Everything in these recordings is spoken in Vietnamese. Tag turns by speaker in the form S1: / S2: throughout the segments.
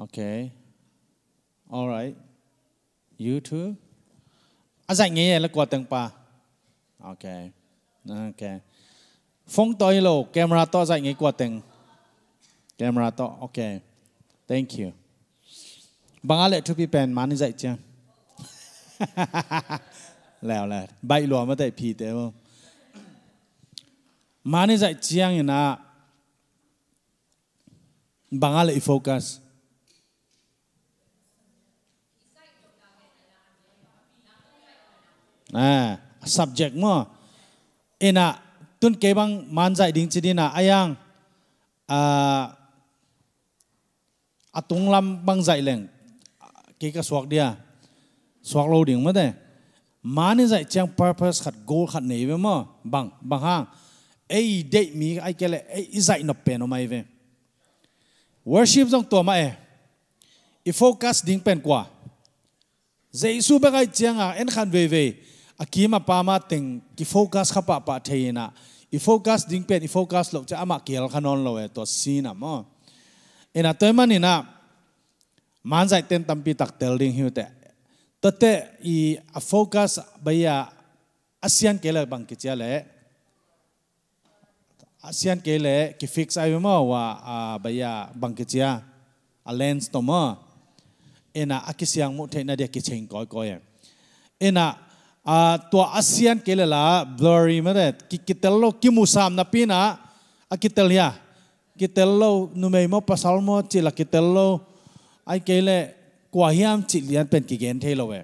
S1: Okay. All right. You too. À dạy nghe là quạt tầng pa. Okay. Okay. Phong tôi lô camera to dạy nghe quạt tầng. Camera to. Okay. Thank you. Bằng lệ thupi pen mani dạy chưa? Lèo là bay lùa mà tại phì tế không? Mani dạy chiang na. Bằng lệ focus. à subject mo ina tuân kế bang man dạy dai ding chi dina ayang à à, atung lam bang dai leng ke ka swak dia swak lo ding ma de man dạy chang purpose khát goal khát nei ve mo bang bang hang ai date mi ai kele ai dai no pe no mai về, worship trong to ma e i focus ding pen qua, dạy su ba kai chiang à, en khan về về akima pama teng ki focus khapa pa theina i focus ding pen i focus lo cha ama kiel khanon lo e to sina mo ena toimani na manzai ten tampi tak tel ding hiu te tate i a focus baya asian kele bang ki cha le asian kele ki fix ai mo wa baya bang ki cha a lens to mo ena akisiang mu theina dia ki cheng koi koi ena e à tua ASEAN cái là blurry mà đấy cái cái tel lo cái musam na pina à cái tel ya cái tel lo numei mo pasal mo chỉ là cái tel lo ai cái là qua hiam chỉ liên bên cái gen thế lo vậy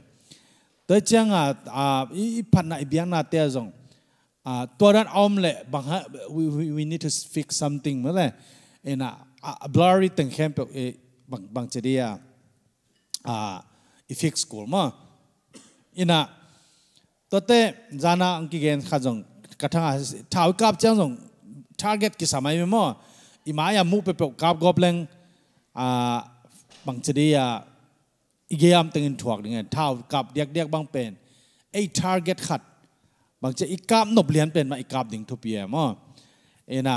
S1: tới chăng à à ý phần này biếng na tia zong à tua đan om lệ bằng ha we, we, we need to fix something mà đấy en blurry từng khem bằng bằng chỉ đi à à fix school mà ina ตัวเต้จานาอังกิเกนข้าจงกระทั่งท้าวกับเจ้าจง target กิสมัยมั้งอีมายามุงไปปกกับกอบเลงอ่าบางทีอ่ะอีเกียมตึงถวกดึงเงิท้าวกับเดียกเดียกบางเป็นไอ้ target ขัดบางทีอีกับนบเลียนเป็นมาอีกับดึงทุเยียมั้งเอ็น่ะ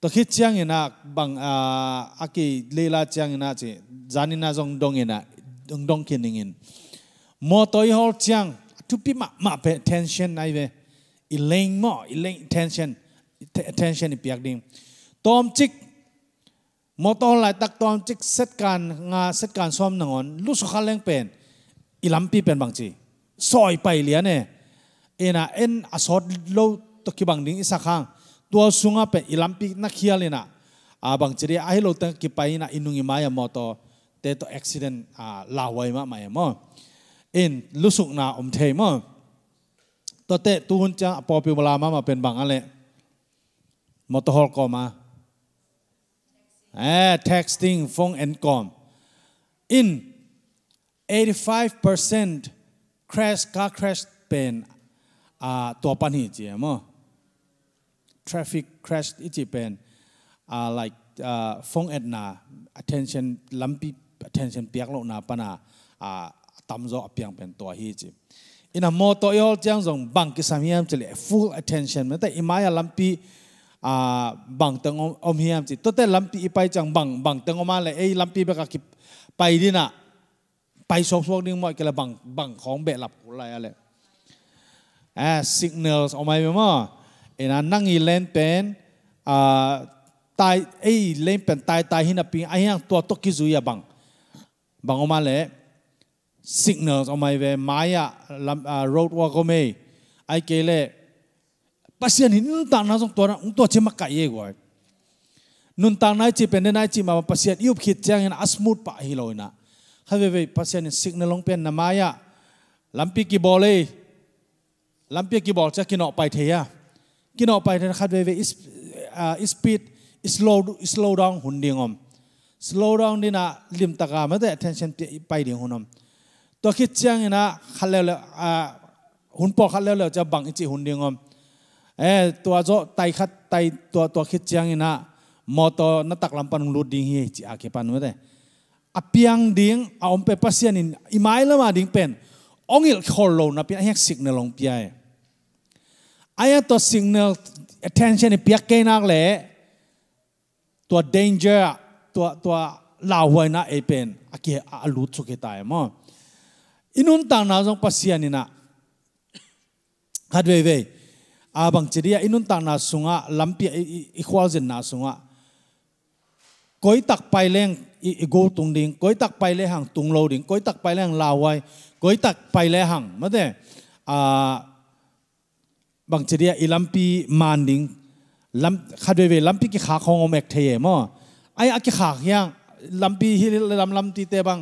S1: ตัวคิดเชียงเอ็น่ะบางอ่าอากิเลลาเชียงเอ็น่ะจีจานิน่าจงดงเอ็น่ะดงดงเขียนเงินมอตอยฮอลเชียง tupi ma ma pe tension nai ve ileng mo ileng tension tension piak ding tom chik mo to lai tak tom chik set kan nga set kan som nangon lu so kha leng pen ilam pi bang chi soi pai lia ne ena en asot lo to ki bang ding isa khang tua sunga pe ilam pi na khial ena a bang chi ai lo ta ki pai na inungi maya mo to to accident a lawai ma ma mo อินลุสุกนาอมเทมอตเตะตูนจะปอปิวลามามาเป็นบางอะไรมอตฮอลกอมาเออ t e x t ิ n งฟงแอนกอมิน85% crash car crash เป็นตัวปัญหาจียมอ traffic crash อีจีเป็น like ฟงแอนนา attention ลัมปี attention เปียกโลกนาปนา tamzo apiang pen to hi chi in a moto yol chang jong bang ki samiam chile full attention me ta imaya lampi a bang tang om hiam chi to te lampi ipai chang bang bang tang oma le ei lampi be ka ki pai di na pai sok sok ding moi kala bang bang khong be lap ku lai ale a signals omai me ma in a nangi len pen a tai ei len pen tai tai hin a ping a yang to to ki zu ya bang bang oma le สิ่งหนึ่งทำไมเวไม้อะลำอรถว่าก็ไม่ไอเกล่ปัสยานึ่งต่างนั้งตัวนั้งตัวเชื่อมกันยอัว่งนุนต่างนั่งจีเป็นเน้นั่งจีมาปัสยาอิยิปต์คิดจังนะอสมุดปะฮิโลนะฮะเว่เวภาษาหนึนสิ่งหนึ่งลงเป็นน้ำไม้อะลัมพิกิบอลเลยลัมพิกิบอลจะกินออกไปเทียกินออกไปเทนะครับเวเวอิสปิดอิสโลดอิสโลดองหุ่นเดียงอมสโลดองนี่นะลิมตะกาไม่นแต่ attention ไปเดียงหุ่นอมตัวคิดเชียงนะขันแล้วแล้วหุ่นปอกขันแล้วแล้วจะบังอิจิหุ่นเดียงอมเอตัวโจไตขัดไตตัวตัวคิดเชียงนะมอตนตักลำปันลูดดิ้งเฮจิอาเกปันเม่ได้อเปียงดิ้งเอาอมเปปัสเซียนินอีไม้ละมาดิ้งเป็นองอิลคอลโลนะเปียแยกสิกเนลงพปียไอ้ตัวสิกเนล attention เปียกเกนักเลยตัว danger ตัวตัวลาวไยนะไอเป็นอาเกอาลูดสุกิตายมั้งอินุนต่างนาซองพัสยานินะฮัดเวเวอาบังเจริยอินุนต่างนาซุงะลัมพีอีควอลเจนนาซุงะก้อยตักไปเลงอีโกตุงดิงก้อยตักไปเลหังตุงโลดิงก้อยตักไปเลงลาวัยก้อยตักไปเลหังมาเด้อบังเจริยอีลัมพีมานดิงลัมฮัดเวเวลัมพีกิขาของอมเอกเทย์มอไอ้อากิขากยังลัมพีฮิลลัมลัมตีเตบัง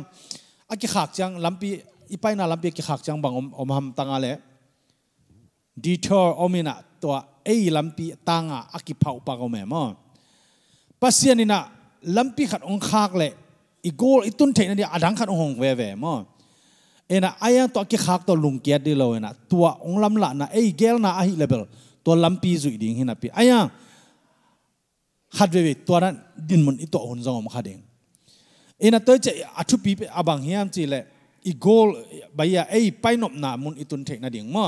S1: อากิขากจังลัมพี ipai na lampi ki khak chang bang om om ham tanga le detour omina to ei lampi tanga aki phau pa ko me mo pasian ina lampi khat ong khak le i gol i tun thein ni adang khat ong ve ve mo ena aya to ki khak to lung kia di lo ena tua ong lam la na ei gel na ahi level to lampi zui ding hina pi aya khat ve ve to ran din mun i to hun zong om khading ena to che athu pi abang hiam chi le igol baya ei painop na mun itun thek na ding ma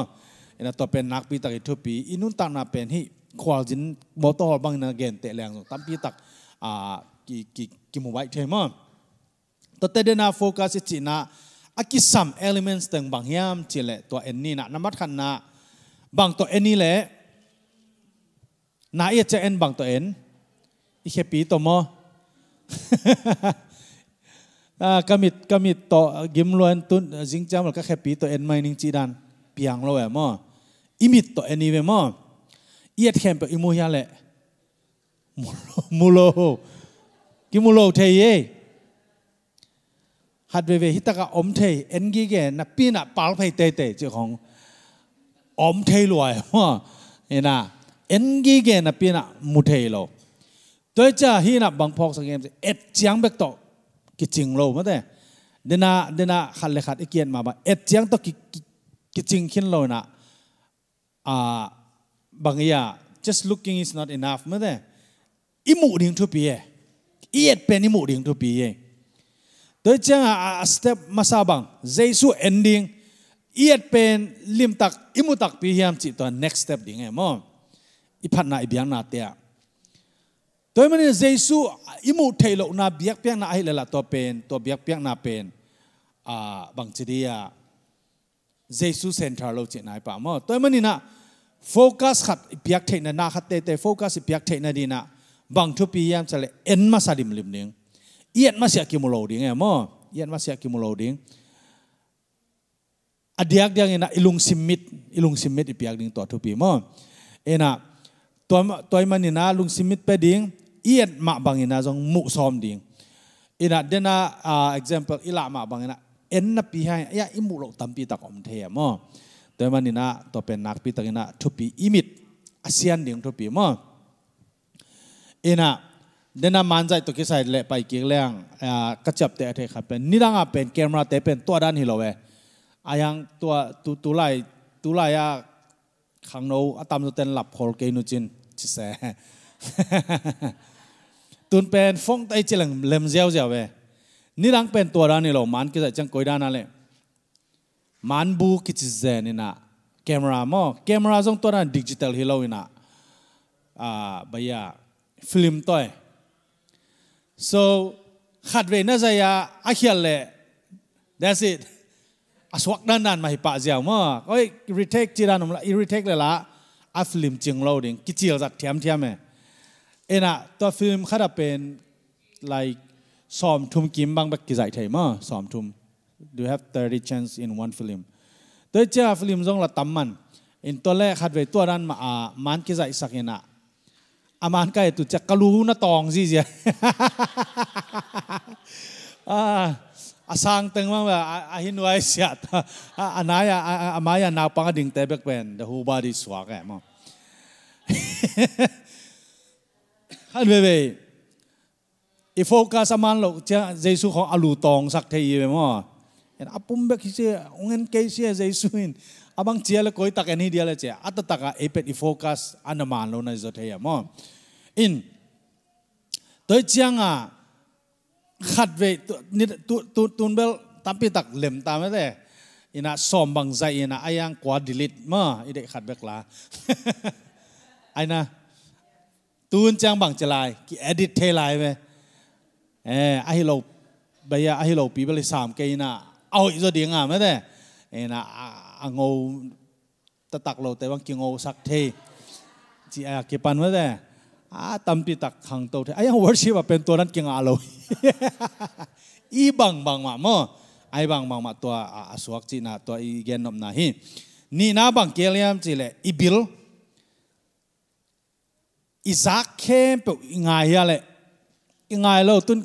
S1: ena to pen nak pi tak ithu pi inun tak na pen hi khwal jin bo to bang na gen te lang tam pi tak a ki ki ki mu bai the ma to te de na focus chi na aki sam elements teng bang yam chi le to en ni na namat khan na bang to en ni le na ye che en bang to en i khe pi to mo กมิดกมิดต่อกิมลวนตุนจิงจำหรืก็แค่ปีต่อเอ็นไม่นิ่งจีดันเปียงเราแหวมออิมิดต่อเอ็นีเวมอเอีดเขคมไปอิมูฮยาแหละมุโลกิมุโลเทยฮัดเวเวฮิตกะอมเทยเอ็นกีแกนับปีนับปาลไปเตเตเจ้าของอมเทยรวยมั่เห็นะเอ็นกีแกนับปีนับมุเทยโลตัวจ้าฮีนับบางพอกสังเกตเอ็ดจียงเบกต่อกิจิงโลมาแต่เดน่าเดน่าขัดเลขัดอีเกียนมาบ่เอ็ดเจียงตอกิกิจิงขึ้นโลนะอ่าบางอย่าง just looking is not enough มาแต่อิมูดิ่งทุปีเอีเอ็ดเป็นอิมูดิ่งทุปีเอตัวเจ้าอาสเต็ปมาซาบังเจสุเอนดิอีเอ็ดเป็นลิมตักอิมูตักปีเฮียมจิตตัว next step ดิ่งเอมออีพันนาอีเบียงนาเตีย tôi mà nên Giêsu imu thầy lộ na biếc biếc na ai là to pen to biếc biếc na pen à ah, bằng chỉ đi à Giêsu central lộ chuyện này bảo mà tôi mà nên na focus khát biếc thầy na na khát tê tê focus biếc thầy na đi na bằng thu pi yam chale en ma sa dim lim ning yên ma sia ki mulo ding em mà yên ma sia ki mulo ding adiak diang ina e ilung simit ilung simit ipiak ding to thu pi mo ena ตัวตัวมันนี่นะลุงซิมิตไปดิ่งเอียดมาบังอินะจงมุซอมดิ่งอินะเดนะอ่า example อิละมาบังอินะเอ็นนับปีให้ยาอิมุโลตัมปีตะกอมเทียมอตัวมันนี่นะตัวเป็นนักปีตะกินะทุปีอิมิตอาเซียนดิ่งทุปีมออินะเดนะมันใจตัวกิสัยเละไปกี่ยงแรงอ่ากระจับเตะเทคับเป็นนี่ดังอ่ะเป็นแกมราเตะเป็นตัวด้านฮิโลเวอายังตัวตุตุไลตุไลอ่ะขังโนอตามตัวเต็นหลับโคลเกนุจินจีเ่ตุนเป็นฟงไตจิลังเลมเจียวเจียวเวนี่รังเป็นตัวรานี่เรามันก็จะจังกอยด้านนั่นแหละมันบูกิจเจนี่นะแคมรามอแคมราจงตัวนั้นดิจิตอลฮิโลวินะอ่าบายาฟิล์มตัอ so ขัดเวน่าจะยาอาเขียเลย that's it อสวกด้านนั้นมาหิปะเจียวมอก็อยรีเทคจีรานมละอิริเทคเลยละอัฟลิมจึงเราดด่งกิจิลจัดเทียมเทียมเอเอ็นะตัวฟิล์มคัดเป็นไลซอมทุมกิมบางแบบกิิใจไทยมั้งซอมทุม do you have 30 chance in one film ตัวเจ้าฟิล์มจงละตั้มมันอินตัวแรกขัดไปตัวนั้นมาอามันกิจใจสักเอ็นะอามันก็ตุจะกลูนตองสิเจ้าอาสางตึงมั้งแบบอาหินไว้เสียดอันไหนอะอามายานาปังดิ่งเตะเบกเป็นเดือบา l ิสวากแกมั้งขันเว่ยอีโฟกัสมันหรอกจ้าเยซูของอลูตองสักเทียมั้งอ่ะนอาปุ่มเบกิเชองเงินเยเชเยซูอินอาบังเจียล็กคอยตักเอ็นี่เดียละเจ้าอัตตะกะเอเป็ดอีโฟกัสอันมันลงในสุดทียมั้งอินตัวเจียงอ่ะขัดเว่ยตัวนี่ตัวตัวตัวเบลตั้มปีตักเล็มตามไม่ได้อินะสอมบังใจอินะอายังกว่าดิลิตมั้งอีเด็กขัดเบกลา ai aina à, tuân trang bằng chả lại ki edit thế lại về eh ahi bây giờ ahi lo pi bali sam cái na ao rồi điện à mấy thế eh na ngô ta tắc lo tại bằng kia ngô sắc thế chị à kia pan mấy thế à tâm pi tắc hàng tàu thế ai worship à bên tôi đang kia ngà lo y bằng bằng mà mơ ai tua à suak à, chị tua y gen ni na bằng kia liam chị lệ Isaac khem pe ngai ya à le ngai lo tun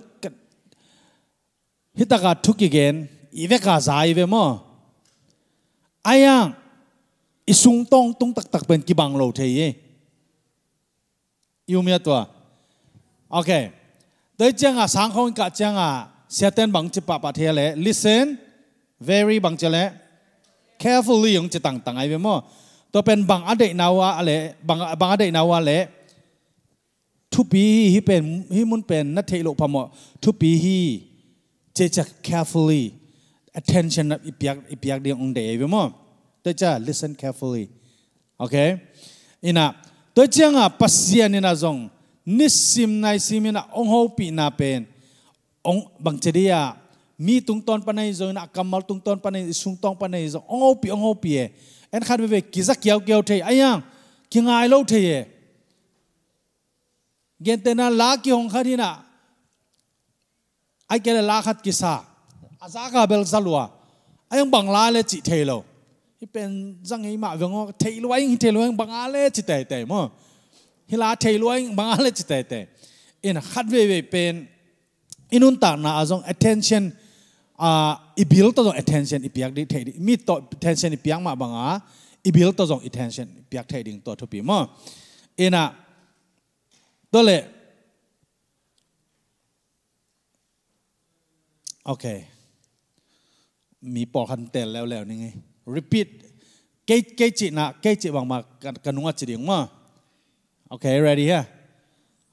S1: hitaka thuki gen iveka zai ve à? mo ayang isung tong tung tak tak ben ki bang lo the ye yumya to okay tới chang a sang khong ka chang a seten bang chi pa pa the à le listen very bang che le carefully yong chi tang tang ai ve mo to pen bang ade nawa ale bang bang ade nawa le ทุปีฮีเป็นฮีมุนเป็นนัทเทโลพมอทุปีฮีเจจัก carefully attention อีพยักอีพยักเดียงองเดวิมอตัวจ้า listen carefully โอเคอินะตัวเจ้าอ่ะปัสยานินาจงนิสิมนายสิมินาองโฮปีนาเป็นองบังเจดียมีตุงตอนปนัยจงนักกรรมมลตุงตอนปนัยสุงตองปนัยจงองโฮปีองโฮปีเอ็นขาดไปเวกิจักเกี่ยวเกี่ยวเทอยังกิงไงโลเทย gen te na la ki hong khari na ai ke la khat ki sa azaka bel zalwa ayang bangla le chi thelo hi pen jang ei ma wengo thelo ai hi thelo ang bangla le chi te te mo hi la thelo ai bangla le chi te te in khat ve ve pen inun ta na azong attention a ibil to jong attention ipiak di thei mi to attention ipiak ma banga ibil to jong attention ipiak thei ding to thupi mo ina Dole. โอเคมีปอคันเตลแล้วแล้วนี่ไง repeat เกเกจินะเกจิบางมากันงวดจิเดียงมาโอเค ready ฮะ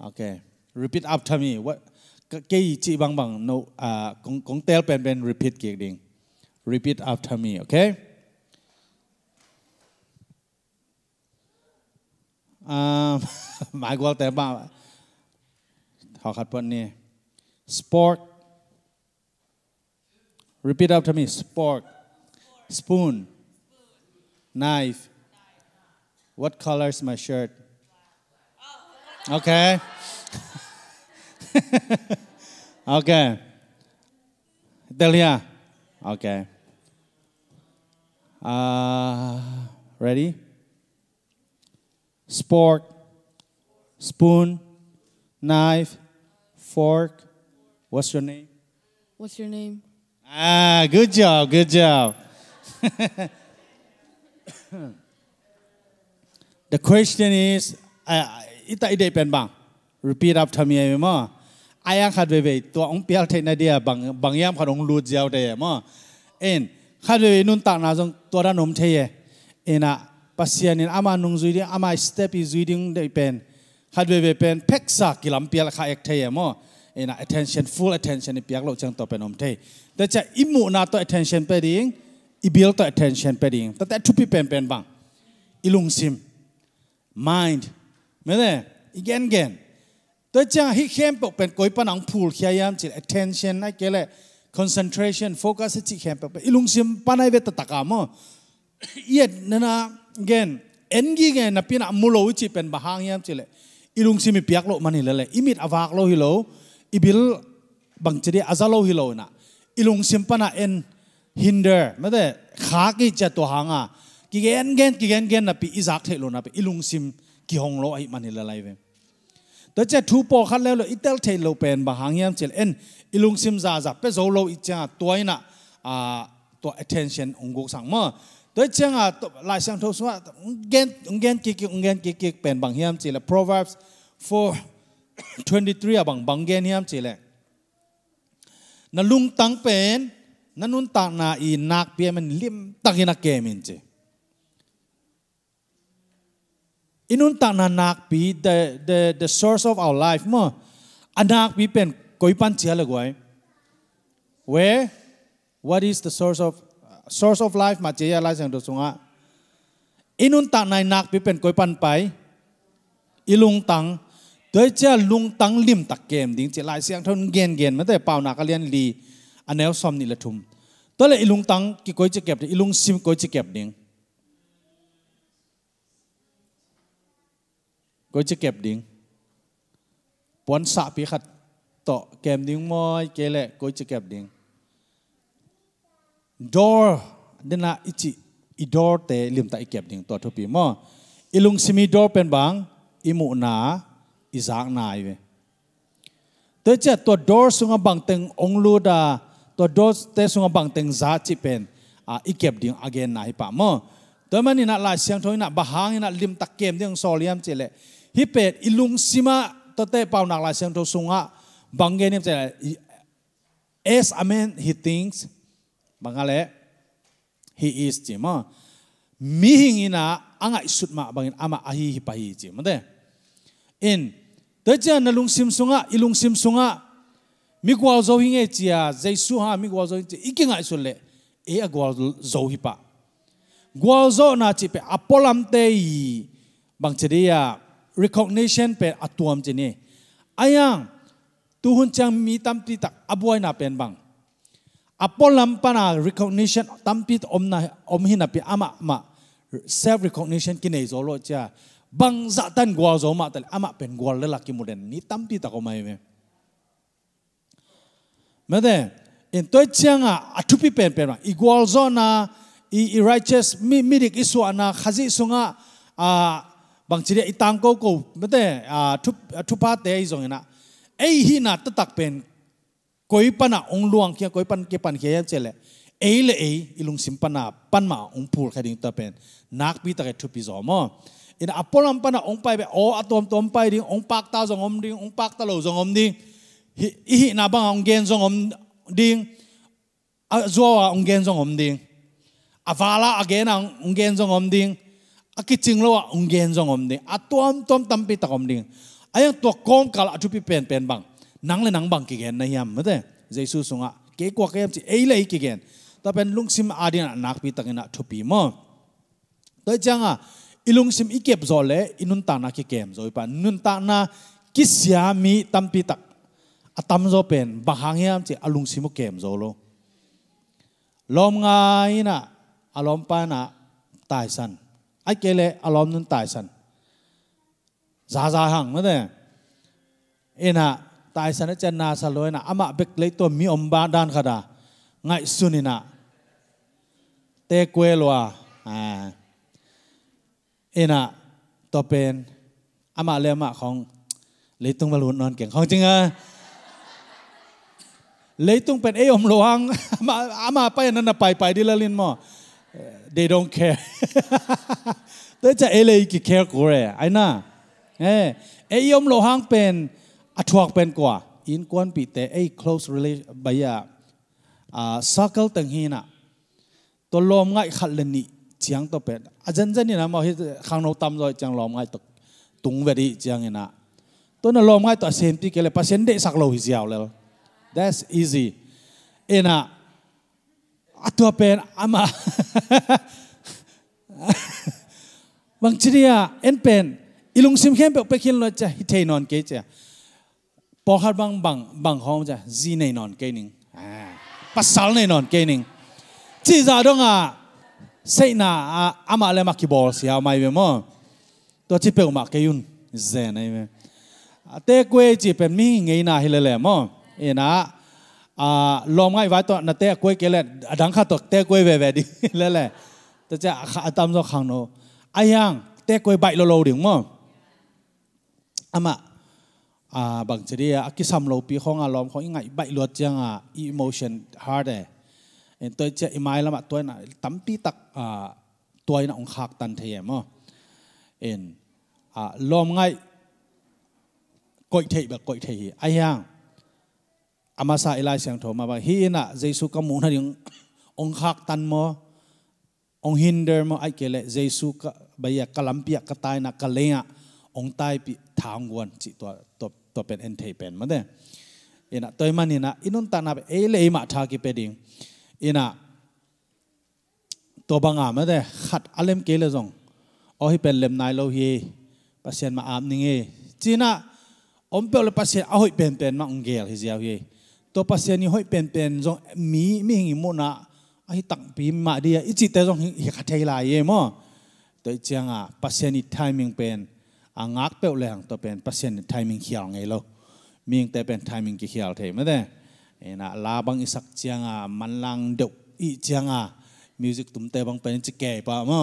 S1: โอเครี repeat after me what เกจิบางบางโนอ่าของของเตลเป็นเป็น repeat เกียงดิง repeat after me อเค might go out there about Spork. Repeat after me. Spork. Spoon. Knife. What color is my shirt? Okay. okay. Delia. Okay. Uh, ready? spork, spoon, knife, fork. What's your name? What's your name? Ah, good job, good job. the question is, ita ide pen bang? Repeat after me, eh, mo. Ayang khad bebe, tua ong pial thay na dia bang bang yam khad ong lut jiao de eh, mo. En khad bebe nun tak na zong tua da nom thay ye. Eh. Ena ah, pasianin ama nung zuiding ama step i zuiding dei pen hadwe we pen phek sa kilam pial kha ek thei mo ena attention full attention i piak lo chang to pen om thei ta cha imu na to attention pe ding i bil to attention pe ding ta ta thu pi pen pen bang ilung sim mind mene igen gen ta cha hi khem pok pen koi panang phul khia yam chi attention na kele concentration focus chi khem pok ilung sim panai ve ta takamo yet nana gen engi nge na pina mulo chi pen bahang yam chile ilung simi piak lo mani lele imit awak lo hilo ibil bang chiri azalo hilo na ilung simpana en hinder mate khá ki cha to hanga ki gen gen ki gen gen na pi izak the lo na pi ilung sim ki hong lo ai mani la lai ve to cha thu po khat le lo itel the pen bahang yam chile en ilung sim za za pe zo lo icha toina a to attention onggo sang ma ตัวเชียงอ่ะลายเชียงทุกส่าเงินเงินกิกเงินกิกเป็นบางเฮียมจีเลย Proverbs 4 23บางบางเงินเฮียมจีเลยนั่นลุงตั้งเป็นนั่นนุ่นตักนาอีนักเปียมันลิมตักยินักเกมินจีอินุนตักนานักปี the the the source of our life มั้งอนนักปีเป็นก้อยปันเชียเลยกวย where what is the source of source of life มาเจียลายเสียงดุสุงะอินุนตักนายนักพิเป็นกวยปันไปอีลุงตังโดยเจ้าลุงตังลิมตักเกมดิ้งเจลายเสียงทนเกียนเกียนม่แต่เป่าหนักเรียนลีอันแนวซอมนี่ละทุมตัวเลยอีลุงตังกี่กวยจะเก็บอีลุงซิมกวยจะเก็บดิ้งกวยจะเก็บดิ้งปวนสะพิขัดต่อเกมดิ้งมอยเกละกวยจะเก็บดิ้ง door dena ichi i door te lim ta ikep ding to thopi mo ilung simi door pen bang imu na izak na iwe te cha to door sunga bang teng onglu da to door te sunga bang teng za chi pen a ikep ding again na hi pa mo to mani na la siang thoi na bahang na lim ta kem ding so liam chele hi pet ilung sima to te pau nak la siang tho sunga bang ge ni chele as amen he thinks bangale he is chi ma mi hing ina anga isut ma bangin ama ahi hi pahi chi ma de in te cha na lung sim sunga ilung sim sunga mi kwa zo hing e chia jaisu ha mi kwa zo hing ikingai sul le e a kwa zo hi pa kwa zo na chi pe apolam te i bang chi dia recognition pe atuam chi ni ayang tuhun hun chang mi tam ti tak abuai na pen bang apolampana recognition tampit omna omhina pi ama ma self recognition kine nei zolo cha bang za tan gwa zo ma tal ama pen gwa le laki muden ni tampi ta ko mai me mede in toi chianga athupi pen pen equal zona i righteous mi midik isu ana khazi sunga a bang chire itang ko ko mede a thup thupa te izongena ei hi na tatak pen koi pana ong luang kia koi pan kia pan kia yam chele ei le ei ilung simpana pan ma ong pur kha ding ta pen nak pi ta ke thu pi zo mo in apolam pana ong pai be o atom tom pai ding ong pak ta zong om ding ong pak ta lo zong om ding hi na bang ong gen zong om ding a zo ong gen zong om ding avala again ang ong gen zong om ding akiching lo ong gen zong om ding atom tom tam pi ta om ding ayang to kom kala thu pi pen pen bang nang le nang bang ki gen na yam ma de jesu sunga ke kwa ke yam chi ei lei ki gen ta pen lungsim na, nak pi tangina thupi mo toi changa ilungsim ikep zole inun ta na ki kem zoi pa nun ta na ki sia mi tam pi tak atam zo pen bahang yam chi alungsim kem zo lo lom ngai na alom pa na tai san ai ke le alom nun tai san za za hang ma de ena ตายสนะจนาสลอยนะอามาเบกเลยตัวมีอมบาดานขดาไงสุนินะเตกเวลวอ่าเอ็นะตัวเป็นอามาเลมะของเลยตุงบาลุนนอนเก่งของจริงเออเลยตุงเป็นเออมหลวงมาอามาไปนั่นนะไปไปดิละลินมอ they don't care แต่จะเอเลยกี่ care กูเลยไอ้น่าเอเออมโลวังเป็น a thuak pen kwa in close relation baya a circle tang hina to lom ngai khat le ni chiang to pen a jan jan ni na ma he rồi chang lom ngai to tung ve ri chiang ina to na lom ngai to sem ti kele pasien de sak lo hi jiao le that's easy ina atua pen ama bang chiria en pen ilung sim khem pe pe khin lo cha hi thein bỏ hát bằng bằng bằng không chứ gì này nón cái nín à bắt sáu này non cái nín chỉ ra đó à xây nà, à ama à, le mặc bò xia mai về mò tôi chỉ bèo mặc e cái yun zen này về à, tê quê chỉ bèn mi ngay nà hi lệ lệ mò ê na à lòm ngay vài tuần nà té quê cái lệ đắng khát tuột té quê về về đi lệ lệ tôi chỉ à, khát à, tâm do khăng nó ai hàng té quê bảy lâu lâu đúng mò ama à, à bằng chỉ đi à cái xăm lâu pi không à lòng không ngại bậy luật chứ à emotion hard đấy em tôi chơi mai lắm mà tôi là tắm pi tắc à tôi là ông khác tần thế mà, em à lòng ngại cội thể và cội thể ai hàng amasa ilai sang thô mà hi na Jesus có muốn hay ông khác tan mo ông hinder mo ai kể lại Giêsu bây giờ cái kalampiak katai na kalenya ông tai bị thang quan chỉ tua top ตัวเป็นเอ็นเทเป็นมาเด้่ยนะตัวมันนี่นะอินุนตานับเอเลยมาทากิเปดิงอินะตัวบางอ่ะมาเด้ขัดอเลมเกลืงอจอโอ้เป็นเลมนายโลฮีปัสเซียนมาอามนิงเอจีน่ะอมเปลปัสเซียนเอาใหเป็นเป็นมาองเกลฮิเซียวฮีตัวปัสเซียนนี่้อยเป็นเป็นจงมีมีหิมุนะไอ้ตักปีมาดีอะอีจิเตจงหิขัดเทลายเอมอตัวเจียงอ่ะปัสเซียนนี่ไทมิ่งเป็น à ngác bèo lèng tôi bên timing hiểu ngay lo miếng tôi bên timing kia hiểu thế mà đấy na la bang à man lang đậu i chiang à music tụm tê bang bên chỉ kể bà mà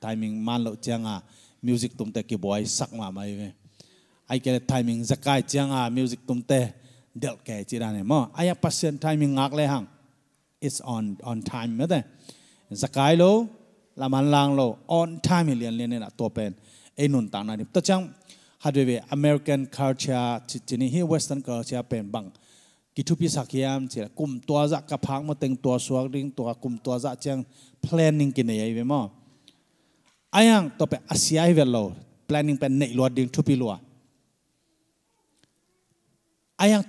S1: timing man lộ chiang à music tụm tê kia boy sắc mà mày ai cái timing zakai chiang à music tụm tê đậu kể chỉ ra này mà ai patient timing ngác lê hàng it's on on time mà đấy zakai lo là man lang lo on time liền liền này là tua bên ai nun ta na ni ta chang American culture chini hi Western culture pen bang ki thu pi sakiam chi kum tua za ka phang ma teng tua suak ding tua kum tua za chang planning ki nei ve mo ayang to pe asia hi velo planning pen nei lo ding thu pi lo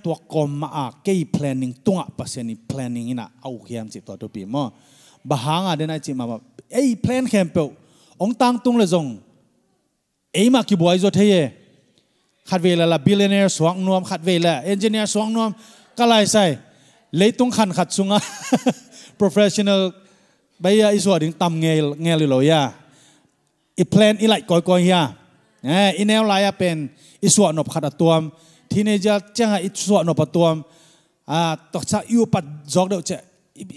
S1: tua kom ma a ke planning tunga paseni planning ina au hiam chi to to pi mo bahanga dena chi ma ei plan khem pe tang tung le zong เอมากี่บอยจดเทยขัดเวลาละบิลเลเนอร์สวงนวมขัดเวลาเอนจิเนียร์สวงนวมก็ไล่ใส่เลยต้องขันขัดสุงะ professional ปยาอิสวดึงตำเงลเงลยรลยยาอีเพลนอีไลก้อยก่อยยาเนี่ยอีแนวลายเป็นอิสวดนบขัดตัวมที่เนี่ยจะจ้างอิสวดนบตัวมอ่าตกชะยูปัดจอกเดียวจะ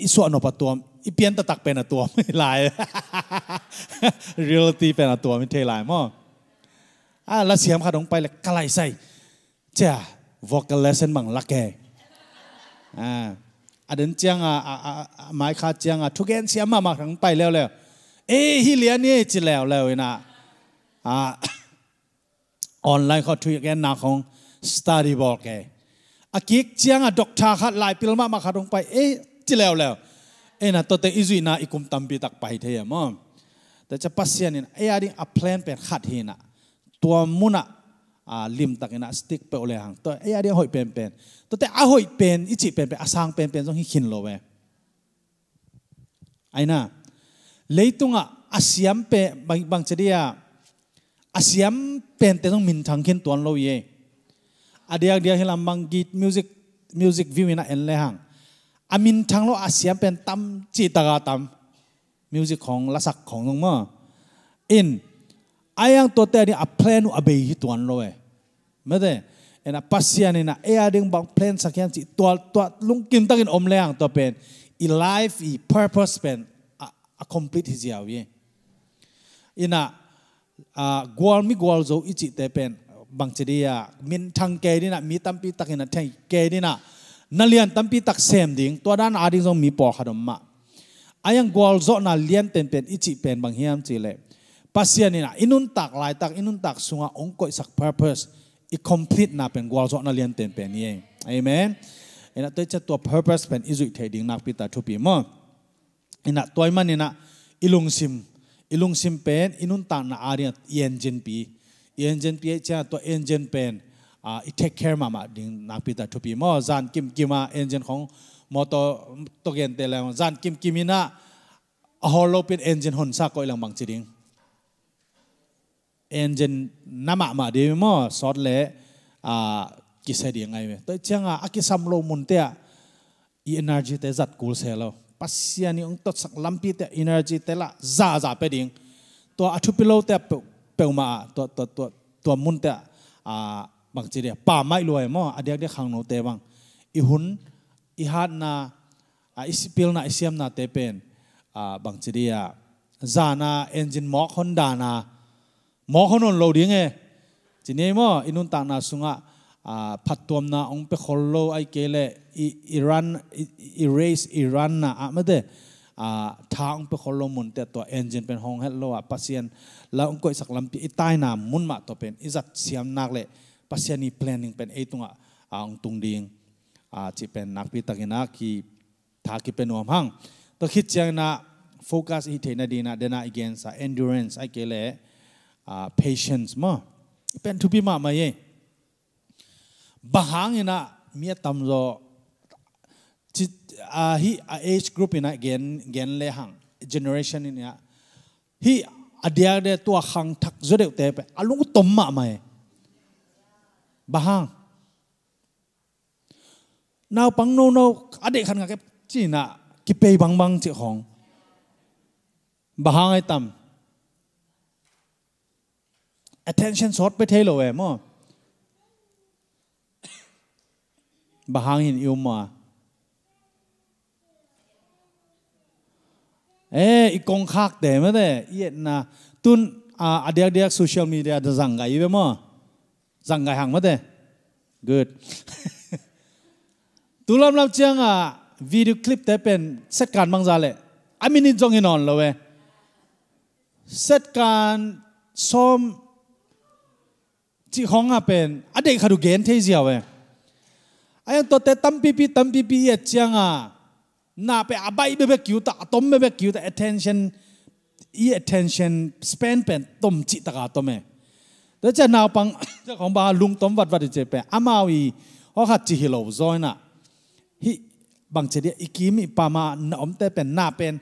S1: อิสวดนบตัวมอีเปียนตะตักเป็นตัวไม่ลาย reality เป็นตัวไม่เทลายมั้งอาลเสียมขนงไปเลยกลาใส่เจ้าวอกกลเลสเซนบังลักแกอ่าอดินเจียงอ่ะอาหมายคาเจียงอ่ะ ทุกแกนเสียมามาขังไปแล้วแล้เอ้ฮิเลียนี่จิแล้วแล้วนะ อ่า ออนไลน์เขาทุกแกนนาของสตาร์ดีบอลแกอากิกเจียงอ่ะด็อกทาคัดลายพิลมามาขังไป เอ้จิแล้วแล้วเอ็นะตัวเตอิจุยนาอีกุมตัมบีตักไปเทียมอ่ะแต่จะพัศยานี่ยเอ้ยอดีอัพเลนเป็นขัดเฮน่ะ tua muna à lim tak ina stick pe ole hang to ya dia hoi pen pen to te a hoi pen ichi pen pe asang pen pen jong hi khin lo we aina leitunga asiam pe bang bang chedia asiam pen te jong min thang khin tuan lo ye adia dia hilam bang git music music view ina en le hang amin thang lo asiam pen tam chi taga tam music khong lasak khong jong ma in ayang to te ni a plan u abe hi tuan loe mede en a pasian en a ea ding bang plan sakyan chi tual tuat lung kim takin om leang to pen i life i purpose pen a, a complete hi jiao ye ina a gwal mi gwal zo i chi te pen bang chi dia min thang ke dina mi tampi takin a thai ke dina nalian pi tak sem ding to dan a ding zo mi por khadom ma ayang gwal zo na lian ten pen i chi pen bang hiam chi le pasian ina inun tak lai tak inun tak sunga ongkoi sak purpose i complete na pen gwal zona lian ten pen ye amen ina te cha to purpose pen izu thei ding nak pita thu pi mo ina toy man ina ilung sim ilung sim pen inun ta na aria engine pi engine pi cha to engine pen a i take care mama ding nak pita to pi mo zan kim kima engine khong moto to gen te la zan kim kimina a holopin engine hon sa ko ilang bang chiding engine nama ma de mo sort le a ki se di ngai me to changa a ki sam lo mun te i energy te zat kul se lo pasia ni ong tot sak lampi te energy te la za za pe ding to a thu pilo te pe ma to to to to mun te a bang chi de pa mai lo e mo a de de khang no te bang i hun i hat na a isipil na isiam na te pen a bang chi dia zana engine mok honda na มอเขนนเราดีไงจีนี้มออินุนต่างนาสุงะผัดตัวนาองไปคลโลไอเกเลอิรันอิเรสอิรันนะอะไม่ได้ทางองไปคลโลมุนแต่ตัวเอนจินเป็นห้องเฮลโลอะพัศยนแล้วองก็สักลำปีอใต้น้ำมุนมาตัวเป็นอิจัดเสียมนักเลยพัศยนนี่ p พลนนิ่งเป็นไอตุงอะองตุงดิงจีเป็นนักพิตักินักกีทากีเป็นหัวหังตัวคิดเชียงนะโฟกัสอีเทนดีนะเดน่าอีเกนส์อนดูเรนส์ไอเกเล uh, patience ma pen to be ma ma ye bahang ina à, mia tam zo chi a à, hi a à, age group ina gen gen le hang generation ina hi adia de to hang thak zo de te pe alung tom ma ma ye bahang nào bằng nô nô ade khăn ngạc chỉ na kipei bang bang chỉ hong bahang ai tam attention sort ไปเทโลเวอมอบาังหินอิวมาเอออีกองคักเดมาเดเย็นนะตุนอ่าเดียกเดียกโซเชียลมีเดียจะสั่งไงเว้มอสั่งไงหังไมาเด good ตุลามลับเจียงอ่ะวิดีโอคลิปแต่เป็นเซตการบังซาเลยอามินิจงอินอนเลยเว้เซตการซ้อมจีของอ่ะเป็นอะเด็กขาดูเกณฑ์เที่ยวเว้ยไอ้ตัวเตตั้มปีปีตั้มปีปีเอจียงอ่ะน่าไปอาบไปเบเบกิวตาต้มเบเบกิวตา attention อี attention span เป็นต้มจิตตะกาต้มเองแล้วจะนาปังเจ้าของบาลุงต้มวัดวัดเจเปนอามาวีเขาขัดจีฮิโลซยน่ะฮิบางเจดีอีกิมีปามาหนอมแต่เป็นหน้าเป็น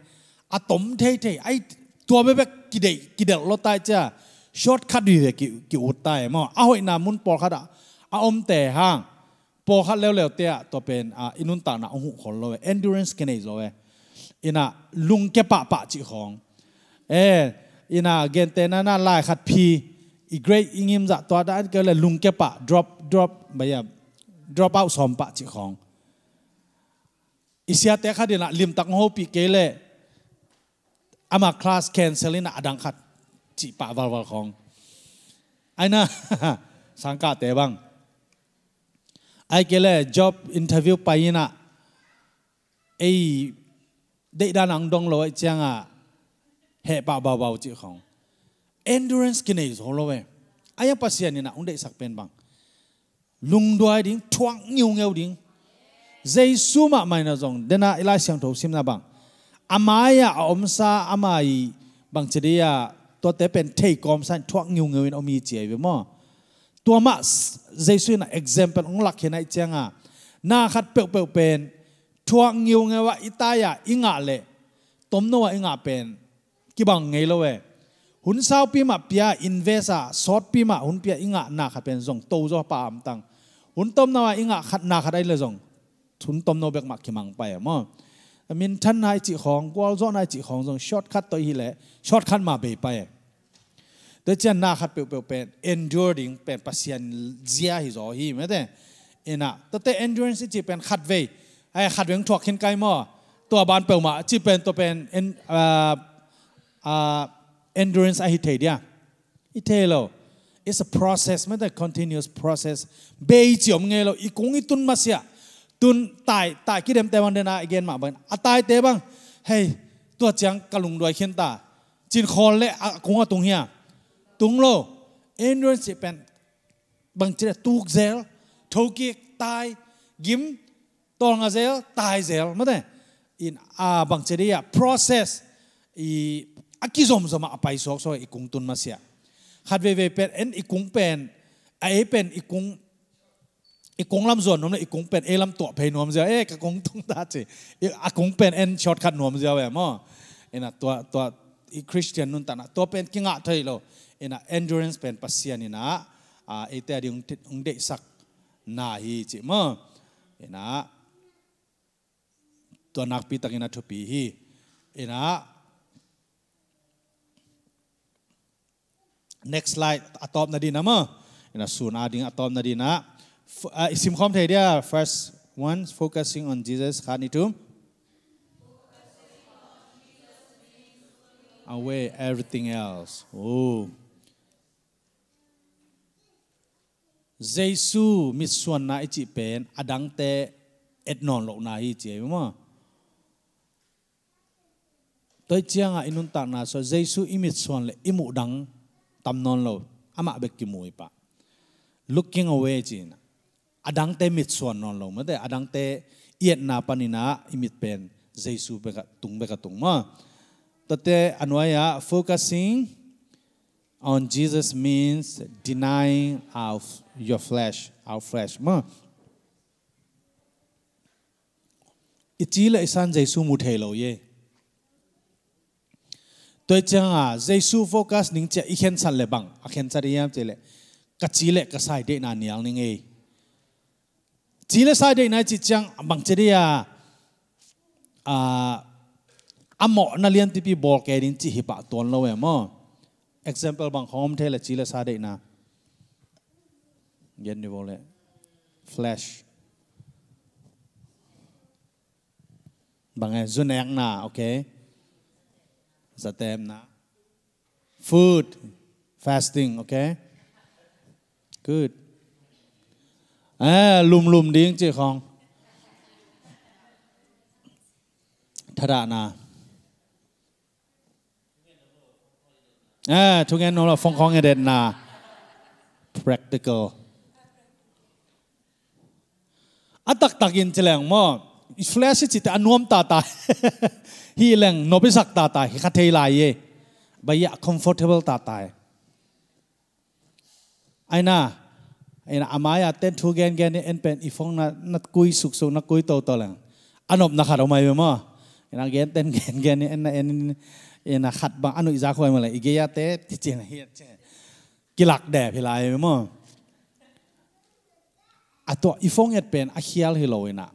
S1: อะตมเท่ๆไอ้ตัวเบเบกิเดกิเดลรถตายจ้าช็อตคัดดีเลยกิก่อุดใต้มาเอาไอ้นามุนปอคัดอะเอาอมแต่ห้างปอคัดแล้วแล้วเตะตัวเป็นอ่าอินุนต่างนะอ้โหคนเเอ endurance กันเลยเวอิน่ะลุงแกปะปะจิของเอออิน่ะเก์เตนาน่าไล่ขัดพีอีเกรดอิงิมจะตัวได้ก็เลยลุงแกปะ drop drop แบบ drop out สอมปะจิของอิสยาเตะขัดเดนะลิมตักหูปีเกเล่อามาคลาสแคนเซลินะอดังขัด chỉ bạ vào vào không ai na sáng cả tế băng ai kể là job interview interviewpai na ai để đa năng đông lối chăng à hệ bạ vào vào chữ không endurance cái này rồi lối ai apa sih ni na để sak pen bang lung đuôi ding thuang nhiều nghèo ding dây su mà mày nó dòng đến là ila sang thấu sim na bang amaya omsa amai bang chedi ya ตัวเตเป็นเทกอมสันทวงงิวเงินเอามีเจียไมั่ตัวมาเจสุน่ะ example ของหลักเห็นไอเจงอ่ะนาขัดเปลวเปลวเป็นทวงงิวเงว่าอิตายะอิงะเละตมโนว่าอิงะเป็นกี่บังไงละเวหุ่นสาวปีมาเปียอินเวสะสอดปีมาหุ่นเปียอิงะนาขัดเป็นทรงโตจ้อปามตังหุ่นตมโนว่าอิงะขัดนาขัดได้เลยทรงหุนตมโนเบกมักขีมังไปมั่มินทันนายจิของกวลซ้อนนายจิของจงช็อตคัดตัวฮิและช็อตคัดมาเบไปแด่เจ้าหน้าคัดเปลียวเปียวเป็น enduring เป็นปัสยนเสียฮิโอฮิไม่ได้เอานะแต่แต่ endurance จิเป็นคัดเวไอ้คัดเวงถวกเข็นไกลมอตัวบานเปียวมาจิเป็นตัวเป็น endurance ไอฮิเทียฮิเทโล it's a process ไม่ได้ continuous process เบย์จิอมเงี้ยเราอีกงอีตุนมาเสีย tun tại tại cái dem tây ban na again ma à tại tây bang hey tua chang kalung doi khen ta chin khol à a ở tung hia tung lo endurance pen bang là tuốc zel thoki tai gim tong a zel tai zel ma de in a bang chira process i akizom zoma apai sok so i kung tun ma sia khat ve ve pen en i kung pen a e i kung อีกงลำส่วนนมเนยอีกงเป็นเอลำตัวเพนวมเสียเอ๊ะกงตรงตาจีอีกกงเป็นเอ็นช็อตขัดนวมเสียแบบมั้งเอ็นะตัวตัวอีคริสเตียนนุ้นตานะตัวเป็นกิ่งอ่ะเท่โลเอ็นะ e นดูเรนซ์เป็นปัสเซียนี่นะอ่าไอเต์ดิองเด็กสักนาฮีจีมั้งเอ็นะตัวนักปีตักินะทุบีฮีเอ็นะ next slide อัตอมนาดีนะมั้งเอ็นะสูนอาดิงอัตอมนาดีนะ Uh, simkhom thei dia first one focusing on Jesus khani tu away everything else oh Jesus mi suan na chi pen adang te et non lo na hi che eh, mo tới chiang a inun tak na so Jesus imit suan le imu dang tam non lo ama bek ki mui pa looking away chi na adang te mit suan non lo ma de adang te yet na panina imit pen jesu be ka tung be ka tung ma tate anwaya focusing on jesus means denying of your flesh our flesh ma ichila isan jesu mu thelo ye tôi chẳng à Giêsu focus những chuyện ikhen san le bang akhen chariam chele kachile kasai de na nial ningai e chỉ là sai đây này chỉ chăng bằng chỉ đi à à amo na liên tipi ball cái đến chỉ hiệp toàn lâu em mà example bằng home thế là chỉ là sai đây na gần như vậy flash bằng cái zun ăn na ok zatem na food fasting ok good อลุมลุมดิ้งจ้าของทดานาอ่ทุกแง่นเราฟงของเด่นนา practical อัตักตักินเจลิงมอ flash จิตอันวมตาตาฮีแรงนบิสักตาตาฮิคาเทลายเย่บายะ comfortable ตาตายไอ้น่า ina amaya ten thu gen gen en pen ifong na nat kui suk so na kui to to lang anop na kharo mai ma ina gen ten gen gen en na en ina khat ba anu iza khoi ma la igeya te ti chen hi che kilak de philai ma ato ifong et pen a khial hi loina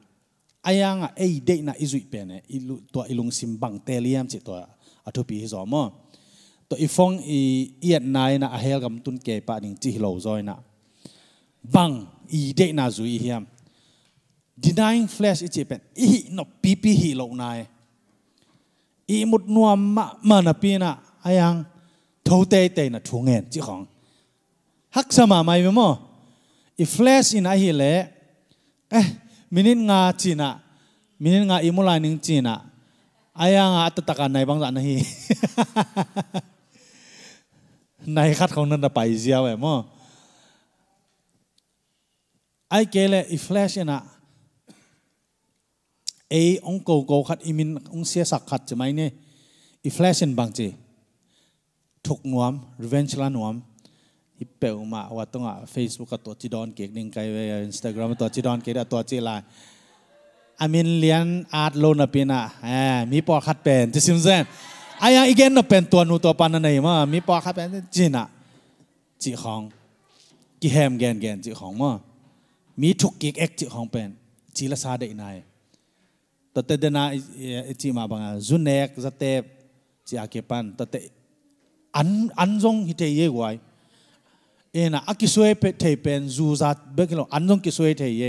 S1: ayang a ei de na izui pen e ilu to ilung sim bang te liam chi to athu pi hi zo ma to ifong i iet nai na a hel gam tun ke pa ning chi hi lo zoi na bang i de na zu i hiam denying flesh i chepen i no pi pi hi lo nai i mut nuam ma ma na pi na ayang thâu tê tê na thu nghen chỉ khong hắc sa mà mai mo i flash in ai lệ eh minin nga china minin nga imulai ning china aya nga atatakan nai bang na hi nai khat khong na pai jiaw em mo ไอเกลเลอีฟลชนะเอองโกโกขัดอิมินองเสียสักขัดจะไหมเนี่ยอีฟลชนบางจีถูกนวมรีเวนช์ลานวมฮิปเปอมาว่าต้องอ่ะเฟซบุ๊กตัวจีดอนเก่งหนึ่งไกลเวอินสตาแกรมตัวจีดอนเก่งตัวจีลอามินเลียนอาร์ตโลนอปีน่ะเอมีปอขัดเป็นจะซิมเซนไอ้ยังอีกแกนเป็นตัวนูตัวปานนี่มั้มีปอขัดเป็นจีน่ะจีของกิแฮมแกนแกนจีของมั้มีทุกกิกเอกจของเป็นจีละซาเดนายตัเดนาจีมาบังจุนเอกจะเตบจีอาเกปันตตดอันอันจงฮิตเยกไวเอ็นะอักิสวยเทเป็นจูจัดเบกิลอันจงกิสวยเทเย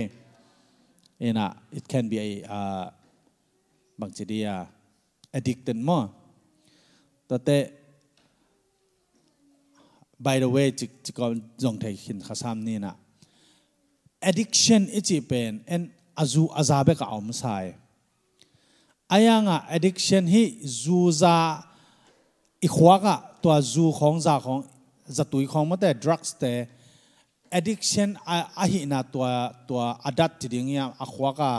S1: เอ็นะ it can be a บางจีเดีย addicted มั้งตัเต by the way จิกจิกอนจงเทขินข้าซ้ำนี่นะ addiction ichi pen and azu azabe ka om sai ayanga addiction hi zu za i khwa ka to zu khong za khong zatui khong ma te drugs te addiction a hi na to to adat ti ding ya a khwa ka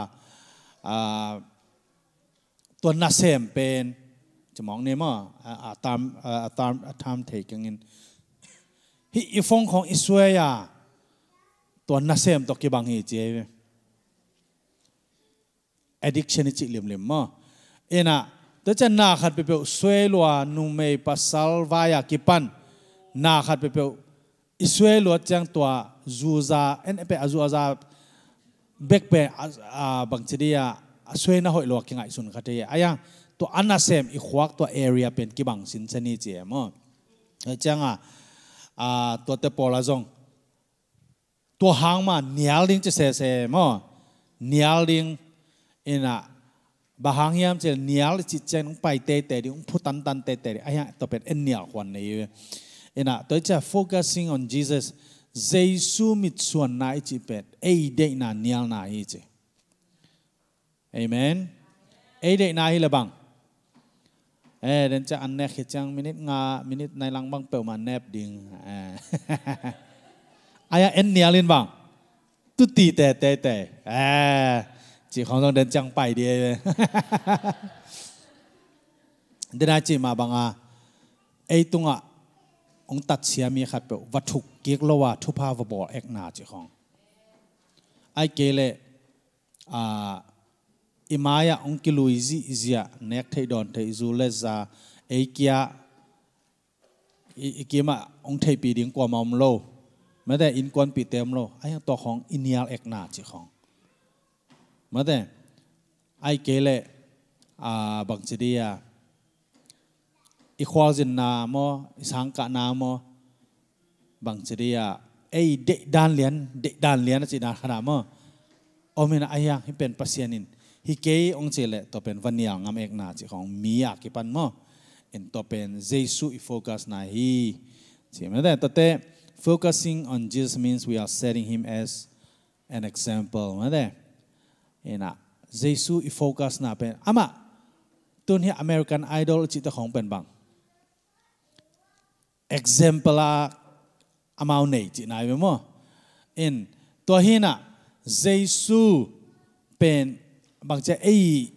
S1: a to na sem pen เซมองเนี่ยมั้งตามตามตามเทกันเง้ที่อีฟงของอิสเวียตัวนั่นเซมตกี้บางเหตุเจ้ addiction จิลิมลิมมั้งเอ็นะแต่จะน่าขัดไปเปล่าสวยลัวนุ่มไม่ปัสสาวะยากิปันน่าขัดไปเปล่าอิสวยลัวจังตัวจูซาเอ็นเปอจูซาเบกเปอาบังเดียสวยน่าหอยลัวกิงไอสุนขัดเดียอายังตัวอันนั่นเซมอีควักตัวเอเรียเป็นกี่บังสินชนีเจ้มั้งจังอ่ะตัวเตปอลาจงตัวหางมาเนียลิงจะเสเสมอเนียลิงเอ็นะบางหางยามจะเนียลจิตใจน้องไปเตะเตะดิองพูดตันตันเตะเตะดิไอ้ฮะตัวเป็นเอ็นเนียลวันนี้เอ็นะตัวจะ focusing on Jesus เจสุมิตส่วนไหนจิเป็ดเอเดน่าเนียลนาฮีจิเอเมนเอเดน่าฮีละบังเอเดนจะอันเนคจังมินิทงามินิทในลังบังเปิลมาแนบดิงเออายะเอ็นเนียลินบังตุตีแต่แต่แต่เออจีของต้องเดินจังไปเดียเดินอาจีมาบังอาไอตุงอ่ะองตัดเสียมีขับเปวัตถุเกียกลว่าทุพภาวะบ่อเอกนาจีของไอเกเลอ่าอิมายาองกิลุยซิซิอาเนกเทยดอนเทยซูเลซาไอเกียไอเกียมาองเทยปีดิ้งกว่ามอมโลมาแต่อินกวนปีเต็มโลไอ้ตัวของอินเนียลเอกนาจิของมาแต่ไอ้เกเลอ่าบังจีเดียอีควาจินนามอสังกานามอบังจีเดียไอ้เด็กดานเลียนเด็กดานเลียนนะจีนาขนาดมอโอเมนไอ้ยังให้เป็นปัสยนินฮิเกยองเจเลตัวเป็นวันยลงงามเอกนาจิของมียากิปันมอเอ็นตัวเป็นเจสุอีโฟกัสนาฮีใช่ไหมแต่ตัวเต้ focusing on Jesus means we are setting him as an example. Mà đây, à, Jesus i focus na pen. Ama, tuần hi American Idol chỉ ta không pen bằng. Example à, amount này chỉ này mới mo. In, tuần hi à, Jesus pen bằng chế ai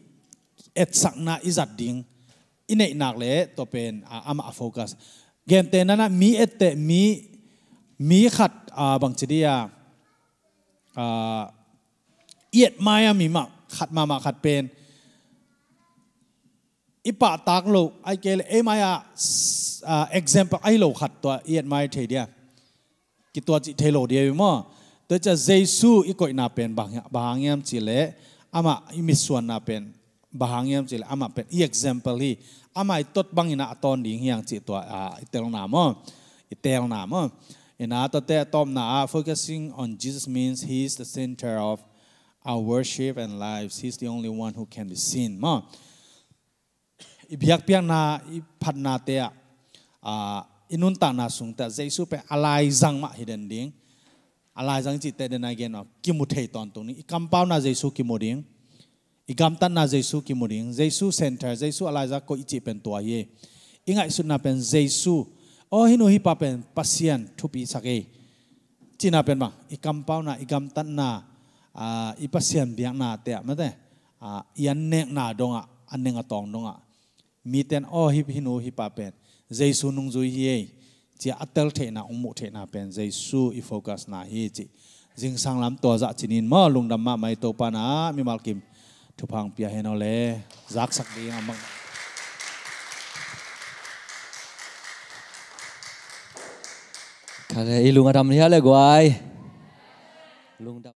S1: et sắc na izat ding inay nak le to pen ama focus. Gente na na mi ette mi มีขัดบางทีเดียเอียดไมะมีมาขัดมามาขัดเป็นอีปะตากโลกไอเกลเอไมอะ example ไอโลขัดตัวเอียดไมาเทเดียกิตัวจิเทโลเดียวมั้งตัวจะเจสูอีกอยนาเป็นบางอย่างบางอย่างจีเลอามาอิมิส่วนนาเป็นบางอย่างจีเลอามาเป็นอี example ฮีอามาตดบางอย่างตอนดิ่งอย่างจิตัวอ่าเตลนามอเตลนามอ And after that, focusing on Jesus means He is the center of our worship and lives. He's the only one who can be seen. Ma, ibiak piang na ipat na te inunta na sung ta Jesus pe alai zang ma hidden ding alai zang ji te den again of kimuthei ton tung ni kampau na Jesus kimoding igam tan na Jesus kimoding Jesus center Jesus alai za ko ichi pen to ye ingai sun na pen Jesus o hinu hi papen pasien thupi sake china pen ma i kampau na i kam tan na a i pasien biang na te ma te a yan nek na donga anenga tong donga mi ten o hi hinu hi papen jaisu nung zui hi chi atel the na umu the na pen jaisu i focus na hi chi jing sang lam to za chinin ma lung dam ma mai to pa na mi mal kim thupang pia heno le zak sak ding amang คาเลยลุงอาทำนี่ฮะเลยกวายลุงด